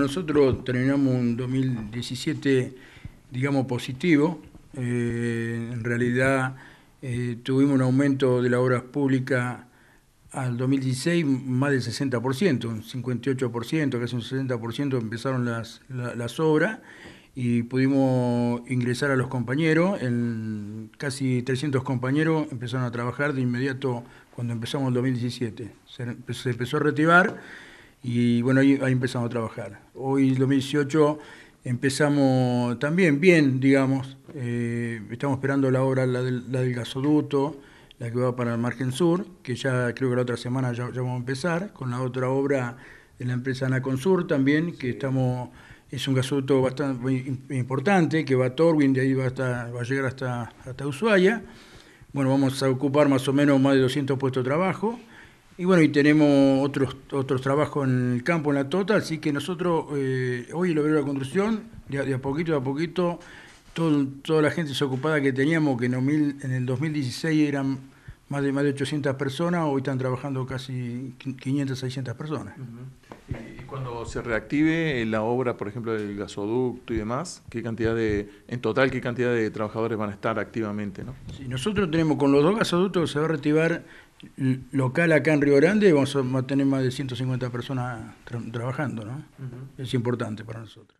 Nosotros terminamos un 2017, digamos, positivo. Eh, en realidad eh, tuvimos un aumento de las obras públicas al 2016 más del 60%, un 58%, casi un 60% empezaron las, obras y pudimos ingresar a los compañeros, en casi 300 compañeros empezaron a trabajar de inmediato cuando empezamos el 2017. Se, empezó a retirar y bueno, ahí, empezamos a trabajar. Hoy, 2018, empezamos también bien, digamos. Eh, estamos esperando la obra, la del, la gasoducto, la que va para el margen sur, que ya creo que la otra semana ya, vamos a empezar, con la otra obra de la empresa Anaconsur también, que estamos es un gasoducto bastante importante que va a Torwin, de ahí va, hasta, va a llegar hasta, hasta Ushuaia. Bueno, vamos a ocupar más o menos más de 200 puestos de trabajo. Y bueno, y tenemos otros, otros trabajos en el campo, en la tota, así que nosotros, eh, hoy lo obrero de la construcción, de, a poquito a poquito, toda la gente desocupada que teníamos, que en el, en el 2016 eran más de, más de 800 personas, hoy están trabajando casi 500, 600 personas. Cuando se reactive la obra, por ejemplo, del gasoducto y demás, ¿qué cantidad de, en total, qué cantidad de trabajadores van a estar activamente? ¿no? Si nosotros tenemos con los dos gasoductos se va a reactivar local acá en Río Grande, vamos a tener más de 150 personas trabajando, ¿no? Es importante para nosotros.